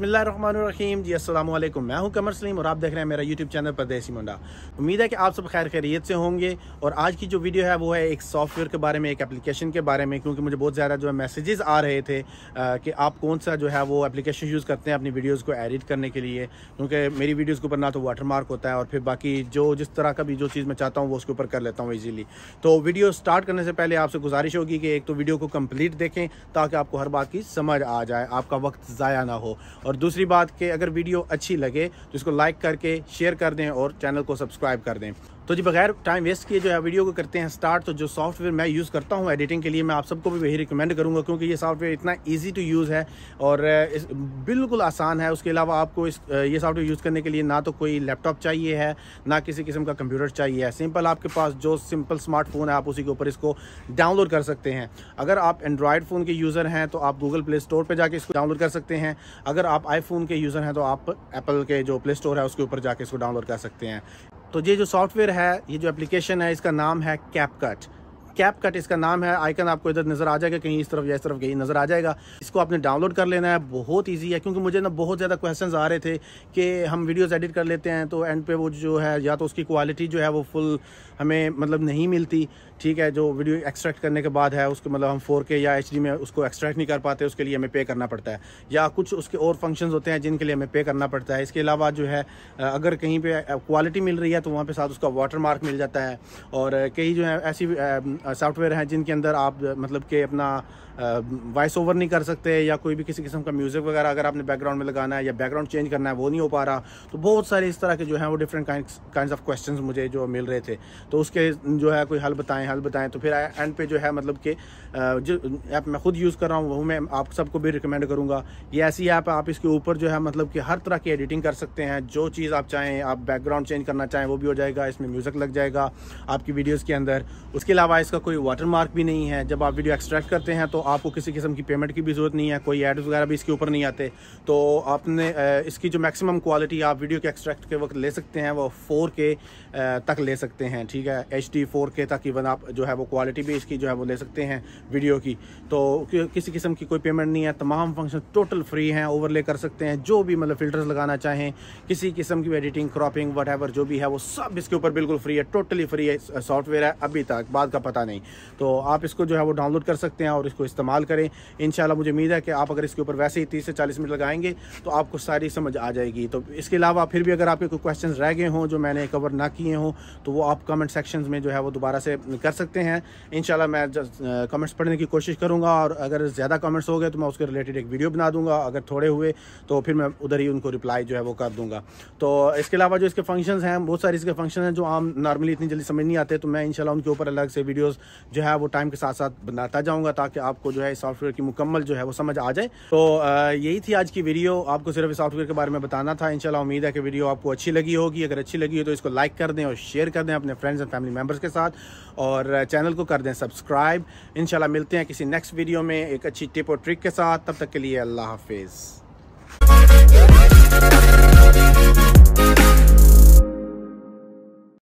बसमीम जी अस्सलाम वालेकुम मैं हूं कमर सलीम और आप देख रहे हैं मेरा यूट्यूब चैनल परदेसी मुंडा उम्मीद है कि आप सब खैर खैरियत से होंगे और आज की जो वीडियो है वो है एक सॉफ्टवेयर के बारे में एक एप्लीकेशन के बारे में क्योंकि मुझे बहुत ज़्यादा जो है मैसेजेस आ रहे थे आ, कि आप कौन सा जो है वो एप्लीकेशन यूज़ करते हैं अपनी वीडियोज़ को एडिट करने के लिए क्योंकि मेरी वीडियोज़ के ऊपर ना तो वाटर मार्क होता है और फिर बाकी जो जिस तरह का भी जो चीज़ मैं चाहता हूँ वो उसके ऊपर कर लेता हूँ ईजिली तो वीडियो स्टार्ट करने से पहले आपसे गुजारिश होगी कि एक तो वीडियो को कम्प्लीट देखें ताकि आपको हर बात की समझ आ जाए आपका वक्त ज़ाया ना हो और दूसरी बात कि अगर वीडियो अच्छी लगे तो इसको लाइक करके शेयर कर दें और चैनल को सब्सक्राइब कर दें तो जी बगैर टाइम वेस्ट किए जो है वीडियो को करते हैं स्टार्ट तो जो सॉफ्टवेयर मैं यूज़ करता हूँ एडिटिंग के लिए मैं आप सबको भी वही रिकमेंड करूँगा क्योंकि ये सॉफ्टवेयर इतना ईजी टू यूज़ है और बिल्कुल आसान है उसके अलावा आपको इस ये सॉफ्टवेयर यूज़ करने के लिए ना तो कोई लैपटॉप चाहिए है ना किसी किस्म का कंप्यूटर चाहिए है सिंपल आपके पास जो सिंपल स्मार्टफोन है आप उसी के ऊपर इसको डाउनलोड कर सकते हैं अगर आप एंड्रॉयड फ़ोन के यूज़र हैं तो आप गूगल प्ले स्टोर पर जाकर इसको डाउनलोड कर सकते हैं अगर आप आईफोन के यूज़र हैं तो आप एप्पल के जो प्ले स्टोर है उसके ऊपर जाके इसको डाउनलोड कर सकते हैं तो ये जो सॉफ्टवेयर है ये जो एप्लीकेशन है इसका नाम है कैपकट कैप कट इसका नाम है आइकन आपको इधर नज़र आ जाएगा कहीं इस तरफ या इस तरफ कहीं नज़र आ जाएगा इसको आपने डाउनलोड कर लेना है बहुत ईजी है क्योंकि मुझे ना बहुत ज़्यादा क्वेश्चन आ रहे थे कि हम वीडियोज़ एडिट कर लेते हैं तो एंड पे वो जो है या तो उसकी क्वालिटी जो है वो फुल हमें मतलब नहीं मिलती ठीक है जो वीडियो एक्सट्रैक्ट करने के बाद है उसको मतलब हम फोर या एच में उसको एक्सट्रैक्ट नहीं कर पाते उसके लिए हमें पे करना पड़ता है या कुछ उसके और फंक्शन होते हैं जिनके लिए हमें पे करना पड़ता है इसके अलावा जो है अगर कहीं पे क्वालिटी मिल रही है तो वहाँ पे साथ उसका वाटर मार्क मिल जाता है और कई जो है ऐसी सॉफ्टवेयर हैं जिनके अंदर आप मतलब कि अपना वॉइस ओवर नहीं कर सकते या कोई भी किसी किस्म का म्यूज़िक वगैरह अगर आपने बैकग्राउंड में लगाना है या बैकग्राउंड चेंज करना है वो नहीं हो पा रहा तो बहुत सारे इस तरह के जो हैं वो डिफरेंट काइंड ऑफ क्वेश्चन मुझे जो मिल रहे थे तो उसके जो है कोई हल बताएं हल बताएं तो फिर एंड पे जो है मतलब कि जो ऐप मैं खुद यूज़ कर रहा हूँ वो मैं आप सबको भी रिकमेंड करूँगा ये ऐसी ऐप आप इसके ऊपर जो है मतलब कि हर तरह की एडिटिंग कर सकते हैं जो चीज़ आप चाहें आप बैकग्राउंड चेंज करना चाहें वो भी हो जाएगा इसमें म्यूज़िक लग जाएगा आपकी वीडियोज़ के अंदर उसके अलावा इसका इसका कोई वाटर मार्क भी नहीं है जब आप वीडियो एक्सट्रैक्ट करते हैं तो आपको किसी किस्म की पेमेंट की भी ज़रूरत नहीं है कोई एड्स वगैरह भी इसके ऊपर नहीं आते तो आपने इसकी जो मैक्सिमम क्वालिटी आप वीडियो के एक्सट्रैक्ट के वक्त ले सकते हैं वो फोर के तक ले सकते हैं ठीक है एच डी फोर के तक इवन आप जो है वो क्वालिटी भी इसकी जो है वो ले सकते हैं वीडियो की तो किसी किस्म की कोई पेमेंट नहीं है तमाम फंक्शन टोटल फ्री हैं ओवरले कर सकते हैं जो भी मतलब फ़िल्टर्स लगाना चाहें किसी किस्म की एडिटिंग क्रॉपिंग वट जो भी है वो सब इसके ऊपर बिल्कुल फ्री है टोटली फ्री है सॉफ्टवेयर है अभी तक बाद का पता नहीं नहीं तो आप इसको जो है वो डाउनलोड कर सकते हैं और इसको इस्तेमाल करें इन मुझे उम्मीद है कि आप अगर इसके ऊपर वैसे ही तीस से चालीस मिनट लगाएंगे तो आपको सारी समझ आ जाएगी तो इसके अलावा फिर भी अगर आपके कोई क्वेश्चन रह गए हों जो मैंने कवर ना किए हों तो वो आप कमेंट सेक्शन में जो है वो दोबारा से कर सकते हैं इन मैं कमेंट्स पढ़ने की कोशिश करूँगा और अगर ज़्यादा कमेंट्स हो गए तो मैं उसके रिलेटेड एक वीडियो बना दूँगा अगर थोड़े हुए तो फिर मैं उधर ही उनको रिप्लाई जो है वो कर दूँगा तो इसके अलावा जो इसके फंक्शंस हैं बहुत सारे इसके फंक्शन हैं जो आम नॉर्मली इतनी जल्दी समझ नहीं आते तो मैं इनशाला उनके ऊपर अलग से वीडियो वीडियोस जो है वो टाइम के साथ साथ बनाता जाऊंगा ताकि आपको जो है इस सॉफ्टवेयर की मुकम्मल जो है वो समझ आ जाए तो यही थी आज की वीडियो आपको सिर्फ इस सॉफ्टवेयर के बारे में बताना था इनशाला उम्मीद है कि वीडियो आपको अच्छी लगी होगी अगर अच्छी लगी हो तो इसको लाइक कर दें और शेयर कर दें अपने फ्रेंड्स एंड फैमिली मेम्बर्स के साथ और चैनल को कर दें सब्सक्राइब इनशाला मिलते हैं किसी नेक्स्ट वीडियो में एक अच्छी टिप और ट्रिक के साथ तब तक के लिए अल्लाह हाफिज़